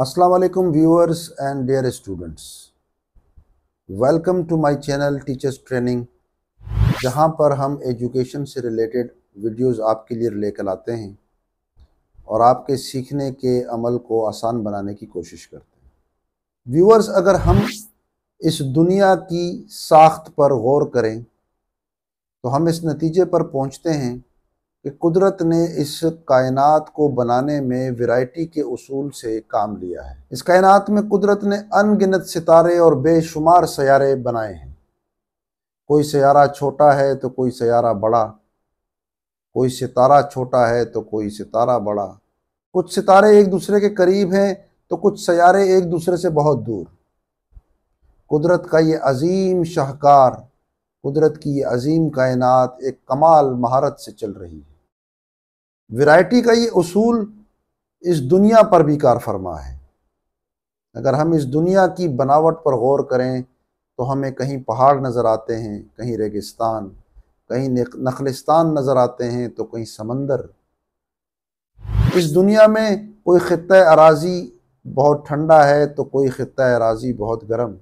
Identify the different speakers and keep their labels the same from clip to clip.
Speaker 1: अस्सलाम वालेकुम viewers and dear students welcome to my channel teachers training जहां पर हम एजुकेशन से रिलेटेड वीडियोस आपके लिए लेकर आते हैं और आपके सीखने के अमल को आसान बनाने की कोशिश करते हैं व्यूअर्स अगर हम इस दुनिया की साख्त पर गौर करें तो हम इस नतीजे पर पहुंचते हैं कि कुदरत ने इस कायनात को बनाने में वैरायटी के उसूल से काम लिया है इस कायनात में कुदरत ने अनगिनत सितारे और बेशुमार सयारे बनाए हैं कोई सयारा छोटा है तो कोई सयारा बड़ा कोई सितारा छोटा है तो कोई सितारा बड़ा कुछ सितारे एक दूसरे के करीब हैं तो कुछ सयारे एक दूसरे से बहुत दूर कुदरत का ये अजीम शाहकार कुदरत की ये अजीम कायनात एक कमाल महारत से चल रही है वैरायटी का ये असूल इस दुनिया पर भी कार फरमा है अगर हम इस दुनिया की बनावट पर गौर करें तो हमें कहीं पहाड़ नज़र आते हैं कहीं रेगिस्तान कहीं नखलिस्तान नज़र आते हैं तो कहीं समंदर इस दुनिया में कोई ख़त अराजी बहुत ठंडा है तो कोई ख़त अराजी बहुत गर्म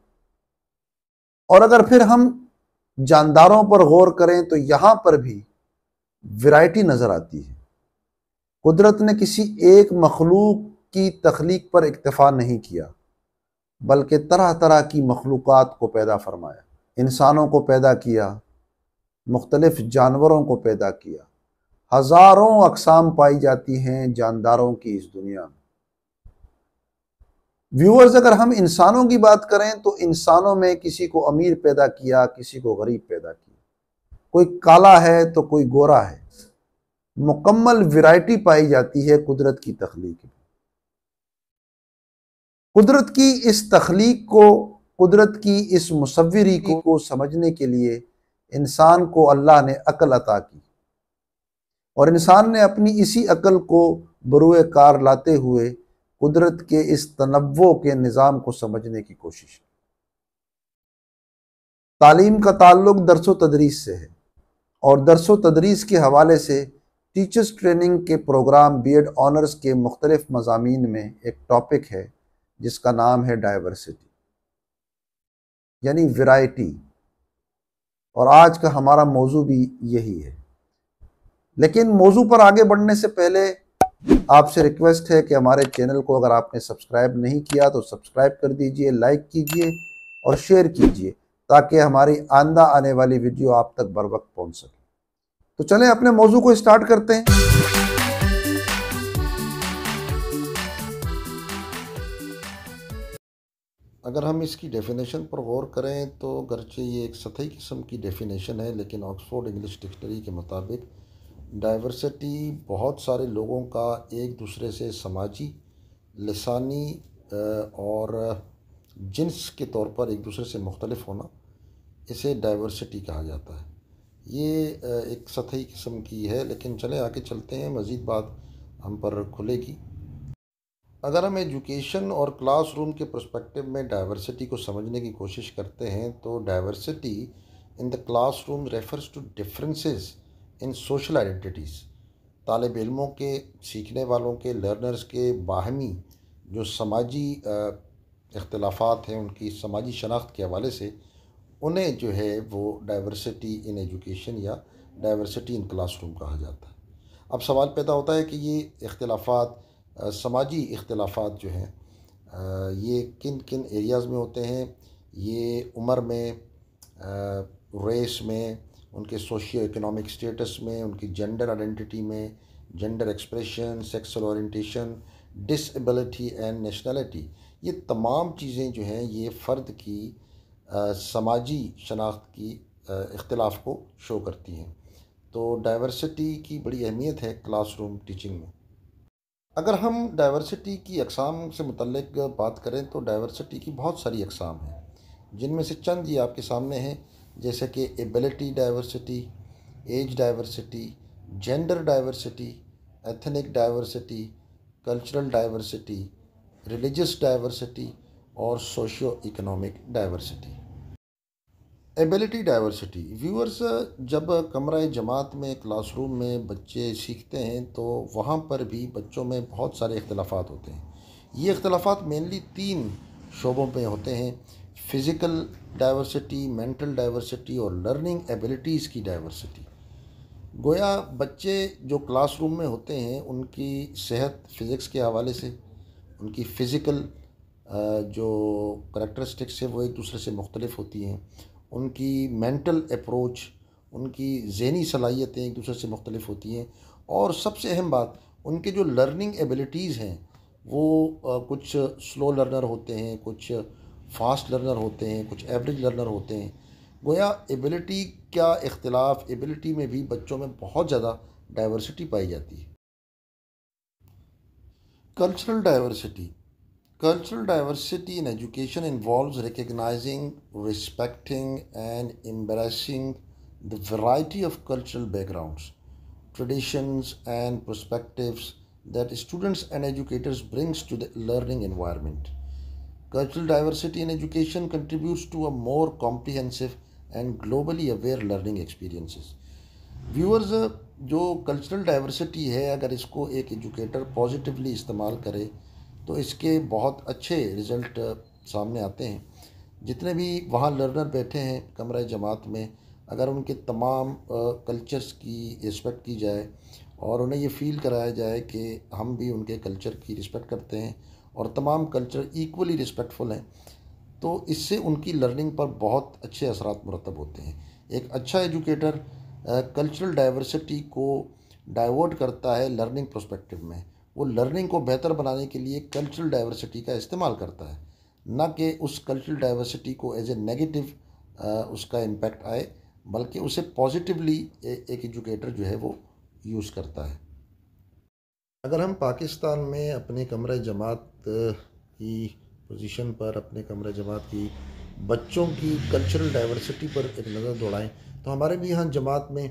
Speaker 1: और अगर फिर हम जानदारों पर गौर करें तो यहाँ पर भी वैरायटी नज़र आती है कुदरत ने किसी एक मखलूक की तख्लीक पर इक्तफ़ा नहीं किया बल्कि तरह तरह की मखलूक़ को पैदा फरमाया इंसानों को पैदा किया मुख्तलफ़ जानवरों को पैदा किया हज़ारों अकसाम पाई जाती हैं जानदारों की इस दुनिया में व्यूअर्स अगर हम इंसानों की बात करें तो इंसानों में किसी को अमीर पैदा किया किसी को गरीब पैदा किया कोई काला है तो कोई गोरा है मुकम्मल वैरायटी पाई जाती है कुदरत की तख्लीक में कुदरत की इस तखलीक को कुदरत की इस मुसविरी को, को समझने के लिए इंसान को अल्लाह ने अकल अता की और इंसान ने अपनी इसी अकल को बरुए कार लाते हुए कुदरत के इस तनवो के निज़ाम को समझने की कोशिश की तालीम का ताल्लुक दरसो तदरीस से है और दरसो तदरीस के हवाले से टीचर्स ट्रेनिंग के प्रोग्राम बीएड ऑनर्स के मुख्तलिफ मजामी में एक टॉपिक है जिसका नाम है डाइवर्सिटी यानी वैरायटी और आज का हमारा मौजू भी यही है लेकिन मौजू पर आगे बढ़ने से पहले आपसे रिक्वेस्ट है कि हमारे चैनल को अगर आपने सब्सक्राइब नहीं किया तो सब्सक्राइब कर दीजिए लाइक कीजिए और शेयर कीजिए ताकि हमारी आंदा आने वाली वीडियो आप तक बर वक्त पहुँच सके तो चलें अपने मौजू को स्टार्ट करते हैं अगर हम इसकी डेफिनेशन पर गौर करें तो गर्चे ये एक सतही किस्म की डेफिनेशन है लेकिन ऑक्सफोर्ड इंग्लिश डिक्शनरी के मुताबिक डाइवर्सिटी बहुत सारे लोगों का एक दूसरे से समाजी लसानी और जिन्स के तौर पर एक दूसरे से मुख्तलफ होना इसे डाइवर्सिटी कहा जाता है ये एक सतही किस्म की है लेकिन चले आगे चलते हैं मज़ीद बात हम पर खुलेगी अगर हम एजुकेशन और क्लासरूम के प्रस्पेक्टिव में डाइवर्सिटी को समझने की कोशिश करते हैं तो diversity in the room refers to differences in social identities तालब इलमों के सीखने वालों के लर्नर्स के बाहमी जो समाजी अख्तलाफात हैं उनकी समाजी शनाख्त के हवाले से उन्हें जो है वो डाइवर्सिटी इन एजुकेशन या डाइवर्सिटी इन क्लासरूम कहा जाता है अब सवाल पैदा होता है कि ये इख्तलाफात समाजी इख्तलाफात जो हैं ये किन किन एरियाज़ में होते हैं ये उम्र में रेस में उनके सोशियो इकोनॉमिक स्टेटस में उनकी जेंडर आइडेंटिटी में gender expression sexual orientation disability and nationality ये तमाम चीज़ें जो हैं ये फ़र्द की समाजी शनाख्त की इख्तलाफ को शो करती हैं तो डाइवर्सिटी की बड़ी अहमियत है क्लासरूम टीचिंग में अगर हम डाइवर्सिटी की अकसाम से मतलब बात करें तो डाइवर्सिटी की बहुत सारी अकसाम हैं जिनमें से चंद ये आपके सामने हैं जैसे कि ability diversity age diversity gender diversity ethnic diversity cultural diversity religious diversity और socio economic diversity ability diversity viewers जब कमरा जमात में क्लासरूम में बच्चे सीखते हैं तो वहाँ पर भी बच्चों में बहुत सारे इख्तलाफात होते हैं ये इख्तलाफात मेनली तीन शोबों में होते हैं फ़िज़िकल डाइवर्सिटी मेंटल डाइवर्सिटी और लर्निंग एबिलिटीज़ की डाइवर्सिटी गोया बच्चे जो क्लासरूम में होते हैं उनकी सेहत फ़िज़िक्स के हवाले से उनकी फ़िज़िकल जो करेक्टरिस्टिक्स है वो एक दूसरे से मुख्तलिफ होती हैं उनकी मेंटल अप्रोच उनकी जहनी सलाहियतें एक दूसरे से मुख्तलिफ होती हैं और सबसे अहम बात उनके जो लर्निंग एबिलिटीज़ हैं वो कुछ स्लो लर्नर होते हैं कुछ फास्ट लर्नर होते हैं कुछ एवरेज लर्नर होते हैं गोया एबिलिटी का इख्तलाफ एबिलिटी में भी बच्चों में बहुत ज़्यादा डाइवर्सिटी पाई जाती है cultural diversity Cultural diversity in education involves recognizing, respecting, and embracing the variety of cultural backgrounds, traditions, and perspectives that students and educators brings to the learning environment. Cultural diversity in education contributes to a more comprehensive and globally aware learning experiences. Viewers, जो uh, cultural diversity है अगर इसको एक educator positively इस्तेमाल करे तो इसके बहुत अच्छे रिज़ल्ट सामने आते हैं जितने भी वहाँ लर्नर बैठे हैं कमरा जमात में अगर उनके तमाम कल्चर्स की रिस्पेक्ट की जाए और उन्हें ये फ़ील कराया जाए कि हम भी उनके कल्चर की रिस्पेक्ट करते हैं और तमाम कल्चर इक्वली रिस्पेक्टफुल हैं तो इससे उनकी लर्निंग पर बहुत अच्छे असरात मरतब होते हैं एक अच्छा एजुकेटर कल्चरल डाइवर्सिटी को डाइवर्ट करता है लर्निंग प्रोस्पेक्टिव में वो लर्निंग को बेहतर बनाने के लिए कल्चरल डाइवर्सिटी का इस्तेमाल करता है न कि उस कल्चरल डाइवर्सिटी को एज ए नेगेटिव उसका इम्पैक्ट आए बल्कि उसे पॉजिटिवली एक एजुकेटर जो है वो यूज़ करता है अगर हम पाकिस्तान में अपने कमरे जमात की पोजीशन पर अपने कमरे जमात की बच्चों की कल्चरल डाइवर्सिटी पर एक नज़र दौड़ाएँ तो हमारे भी यहाँ जमात में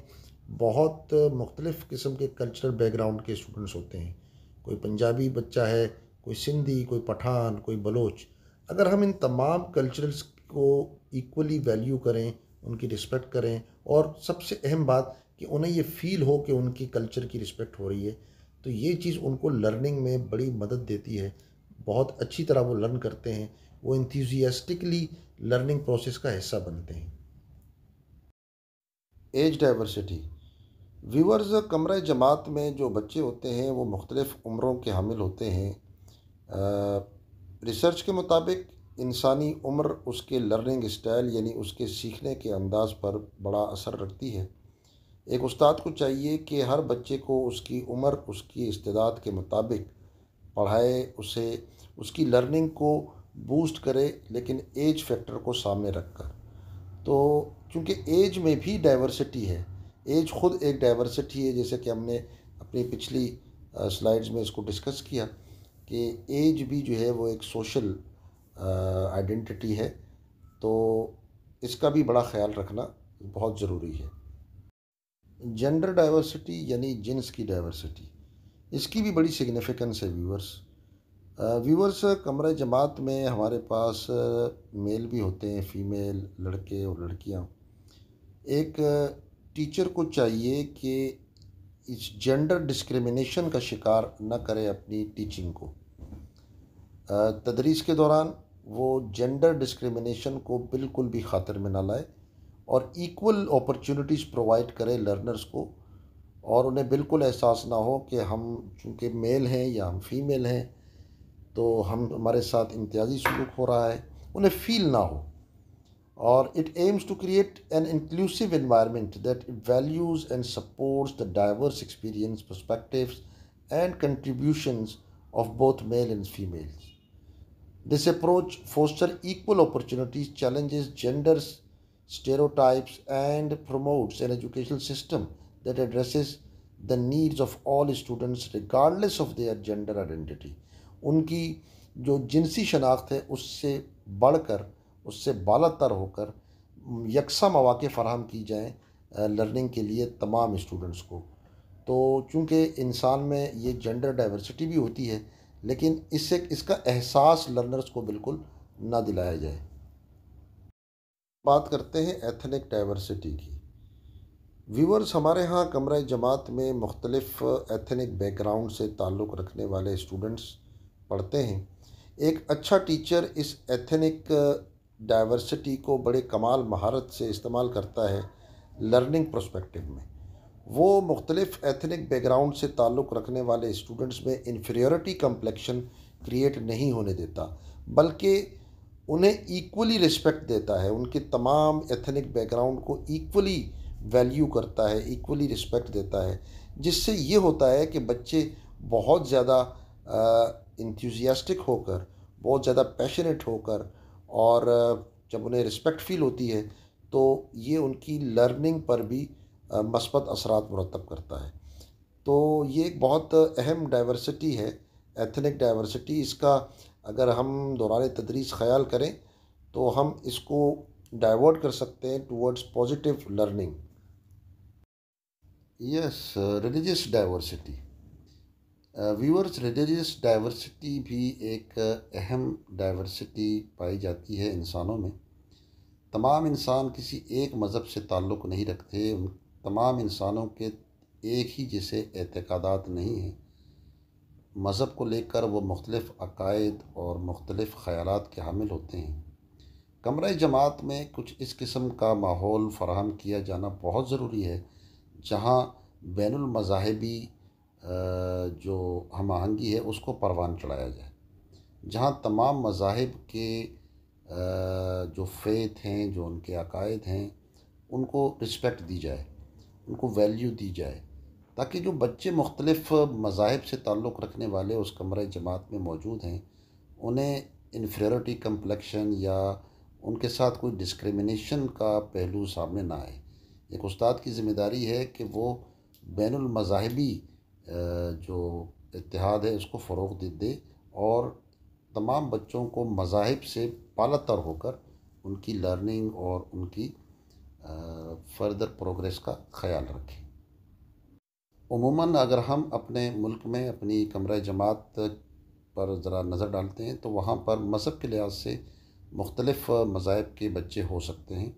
Speaker 1: बहुत मुख्तलिफ़ किस्म के कल्चरल बैकग्राउंड के स्टूडेंट्स होते हैं कोई पंजाबी बच्चा है कोई सिंधी कोई पठान कोई बलोच अगर हम इन तमाम कल्चरल्स को इक्वली वैल्यू करें उनकी रिस्पेक्ट करें और सबसे अहम बात कि उन्हें ये फील हो कि उनकी कल्चर की रिस्पेक्ट हो रही है तो ये चीज़ उनको लर्निंग में बड़ी मदद देती है बहुत अच्छी तरह वो लर्न करते हैं वो इंथ्यूजियास्टिकली लर्निंग प्रोसेस का हिस्सा बनते हैं एज डाइवर्सिटी व्यूवर्स कमर जमात में जो बच्चे होते हैं वो मुख्तलिफ़ उम्रों के हामिल होते हैं रिसर्च के मुताबिक इंसानी उम्र उसके लर्निंग स्टाइल यानी उसके सीखने के अंदाज पर बड़ा असर रखती है एक उस्ताद को चाहिए कि हर बच्चे को उसकी उम्र उसकी इस्तात के मुताबिक पढ़ाए उसे उसकी लर्निंग को बूस्ट करे लेकिन एज फैक्टर को सामने रखकर तो चूँकि एज में भी डाइवर्सिटी है एज खुद एक डाइवर्सिटी है जैसे कि हमने अपनी पिछली स्लाइड्स में इसको डिस्कस किया कि एज भी जो है वो एक सोशल आइडेंटिटी है तो इसका भी बड़ा ख्याल रखना बहुत ज़रूरी है जेंडर डाइवर्सिटी यानी जिन्स की डाइवर्सिटी इसकी भी बड़ी सिग्निफिकेंस है व्यूवर्स व्यूवर्स कमरे जमात में हमारे पास मेल भी होते हैं फीमेल लड़के और लड़कियां एक टीचर को चाहिए कि इस जेंडर डिस्क्रिमिनेशन का शिकार न करे अपनी टीचिंग को तदरीस के दौरान वो जेंडर डिस्क्रिमिनेशन को बिल्कुल भी खातर में ना लाए और इक्वल अपॉर्चुनिटीज़ प्रोवाइड करे लर्नर्स को और उन्हें बिल्कुल एहसास ना हो कि हम चूँकि मेल हैं या हम फीमेल हैं तो हम हमारे साथ इम्तियाजी सलूक हो रहा है उन्हें फ़ील ना हो or it aims to create an inclusive environment that values and supports the diverse experience, perspectives, and contributions of both male and females. This approach fosters equal opportunities, challenges gender stereotypes, and promotes an educational system that addresses the needs of all students regardless of their gender identity. Unki jo jinsi शनाख्त है usse बढ़कर उससे बाला तर होकर यकसा मौाक़े फ़राहम की जाएँ learning के लिए तमाम स्टूडेंट्स को तो चूँकि इंसान में ये जेंडर डाइवर्सिटी भी होती है लेकिन इससे इसका एहसास लर्नर्स को बिल्कुल ना दिलाया जाए बात करते हैं एथनिक डाइवर्सिटी की व्यूवर्स हमारे यहाँ कमरा जमात में मुख्तलफ़ एथनिक बैकग्राउंड से ताल्लुक़ रखने वाले स्टूडेंट्स पढ़ते हैं एक अच्छा टीचर इस एथनिक डाइवर्सिटी को बड़े कमाल महारत से इस्तेमाल करता है लर्निंग प्रोस्पेक्टिव में वो मुख्तलिफ एथनिक बैकग्राउंड से ताल्लुक़ रखने वाले स्टूडेंट्स में इन्फीरियरिटी कम्प्लेक्शन क्रिएट नहीं होने देता बल्कि उन्हें इक्वली रिस्पेक्ट देता है उनके तमाम एथनिक बैकग्राउंड को इक्वली वैल्यू करता है इक्वली रिस्पेक्ट देता है जिससे ये होता है कि बच्चे बहुत ज़्यादा इंथ्यूजियास्टिक होकर बहुत ज़्यादा पैशनेट होकर और जब उन्हें रिस्पेक्ट फ़ील होती है तो ये उनकी लर्निंग पर भी मस्बत असरात मरतब करता है तो ये एक बहुत अहम डाइवर्सिटी है एथनिक डाइवर्सिटी इसका अगर हम दौरान तदरीस ख्याल करें तो हम इसको डाइवर्ट कर सकते हैं towards positive learning yes religious diversity viewers religious diversity भी एक uh, अहम डाइवर्सिटी पाई जाती है इंसानों में तमाम इंसान किसी एक मज़हब से ताल्लुक़ नहीं रखते तमाम इंसानों के एक ही जैसे एतक़ादात नहीं हैं मज़हब को लेकर वो मुख्तलिफ़ अकायद और मुख्तलिफ़ ख़्याल के हामिल होते हैं कमरा जमात में कुछ इस किस्म का माहौल फराहम किया जाना बहुत ज़रूरी है जहाँ बैन जो हम आहंगी है उसको परवान चढ़ाया जाए जहाँ तमाम मजाहब के जो फेथ हैं जो उनके अकायद हैं उनको रिस्पेक्ट दी जाए उनको वैल्यू दी जाए ताकि जो बच्चे मुख्तलफ़ मजाहब से ताल्लुक़ रखने वाले उस कमरे जमात में मौजूद हैं उन्हें इन्फ्रियरिटी कम्प्लेक्शन या उनके साथ कोई डिस्क्रिमिनेशन का पहलू सामने ना आए एक उस्ताद की ज़िम्मेदारी है कि वो बैन मज़ाहबी जो इतिहाद है उसको फ़रोग दे दे और तमाम बच्चों को मज़ाहिब से पालतर होकर उनकी लर्निंग और उनकी फर्दर प्रोग्रेस का ख्याल रखें उमूमा अगर हम अपने मुल्क में अपनी कमरा जमात पर ज़रा नज़र डालते हैं तो वहाँ पर मज़हब के लिहाज से मुख्तलफ़ मज़ाहब के बच्चे हो सकते हैं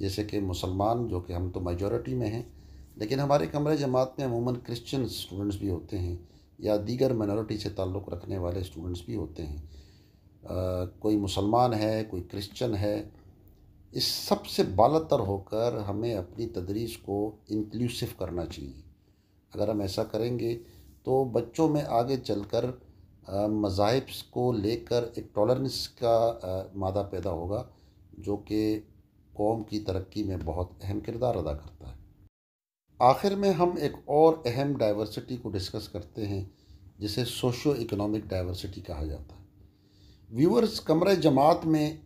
Speaker 1: जैसे कि मुसलमान जो कि हम तो मेजोरिटी में हैं लेकिन हमारे कमरे जमात में अमूमन क्रिश्चियन स्टूडेंट्स भी होते हैं या दीगर माइनॉरिटी से ताल्लुक़ रखने वाले स्टूडेंट्स भी होते हैं आ, कोई मुसलमान है कोई क्रिश्चियन है इस सब से बालतर होकर हमें अपनी तदरीस को इंक्लूसिव करना चाहिए अगर हम ऐसा करेंगे तो बच्चों में आगे चलकर मजाहब्स को लेकर एक टॉलरेंस का आ, मादा पैदा होगा जो कि कौम की तरक्की में बहुत अहम किरदार अदा करता है आखिर में हम एक और अहम डाइवर्सिटी को डिस्कस करते हैं जिसे सोशो इकोनॉमिक डाइवर्सिटी कहा जाता है व्यूअर्स कमरे जमात में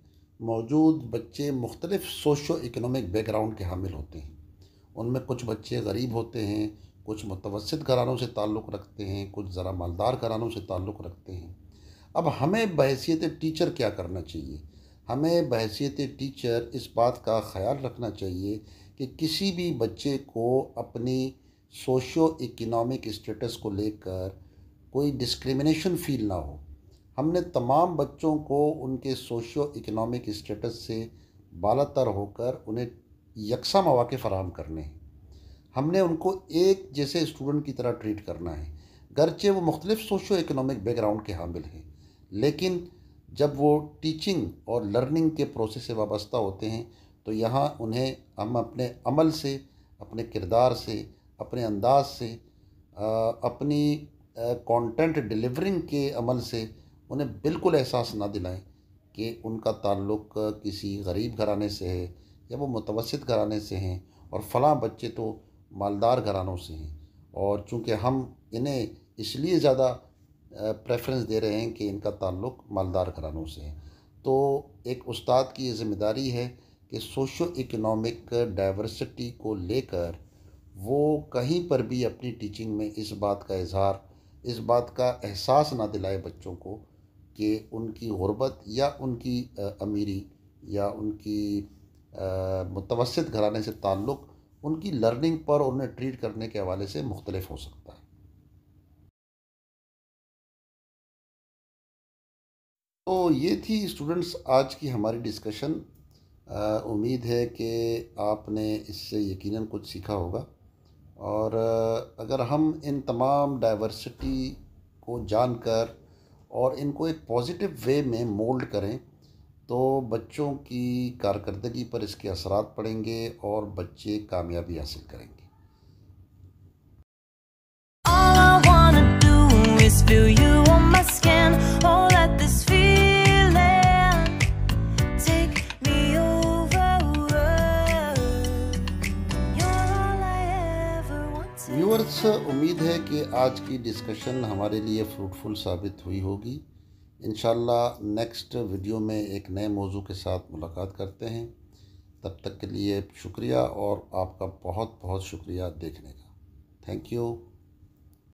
Speaker 1: मौजूद बच्चे मुख्तलिफ सोशो इकोनॉमिक बैकग्राउंड के हामिल होते हैं उनमें कुछ बच्चे गरीब होते हैं कुछ मुतवसत घरानों से ताल्लुक़ रखते हैं कुछ ज़रा मालदार घरानों से ताल्लुक़ रखते हैं अब हमें बहसीत टीचर क्या करना चाहिए हमें बहसीत टीचर इस बात का ख्याल रखना चाहिए कि किसी भी बच्चे को अपनी सोशो इकनॉमिक स्टेटस को लेकर कोई डिस्क्रिमिनेशन फील ना हो हमने तमाम बच्चों को उनके सोशो इकोनॉमिक स्टेटस से बालातर होकर उन्हें यकसा मौाक़े फ़राम करने हैं हमने उनको एक जैसे स्टूडेंट की तरह ट्रीट करना है गरचे वो मुख्तलिफ़ सोशो इकनॉमिक बैकग्राउंड के हामिल हैं लेकिन जब वो टीचिंग और लर्निंग के प्रोसेस से वाबस्ता होते हैं तो यहाँ उन्हें हम अपने अमल से अपने किरदार से अपने अंदाज से अपनी कंटेंट डिलीवरिंग के अमल से उन्हें बिल्कुल एहसास ना दिलाएं कि उनका ताल्लुक़ किसी गरीब घराने से है या वो मुतवसत घराने से हैं और फलां बच्चे तो मालदार घरानों से हैं और चूँकि हम इन्हें इसलिए ज़्यादा प्रेफरेंस दे रहे हैं कि इनका ताल्लुक़ मालदार घरानों से है तो एक उस्ताद की ये ज़िम्मेदारी है कि सोशो इकोनॉमिक डाइवर्सिटी को लेकर वो कहीं पर भी अपनी टीचिंग में इस बात का इजहार इस बात का एहसास ना दिलाए बच्चों को कि उनकी गुर्बत या उनकी अमीरी या उनकी मुतवसत घराने से ताल्लुक़ उनकी लर्निंग पर उन्हें ट्रीट करने के हवाले से मुख्तलिफ हो सकता है तो ये थी स्टूडेंट्स आज की हमारी डिस्कशन उम्मीद है कि आपने इससे यकीनन कुछ सीखा होगा और अगर हम इन तमाम डाइवर्सिटी को जानकर और इनको एक पॉजिटिव वे में मोल्ड करें तो बच्चों की कारकर्दगी पर इसके असरात पड़ेंगे और बच्चे कामयाबी हासिल करेंगे उम्मीद है कि आज की डिस्कशन हमारे लिए फ्रूटफुल साबित हुई होगी इन नेक्स्ट वीडियो में एक नए मौजू के साथ मुलाकात करते हैं तब तक के लिए शुक्रिया और आपका बहुत बहुत शुक्रिया देखने का थैंक यू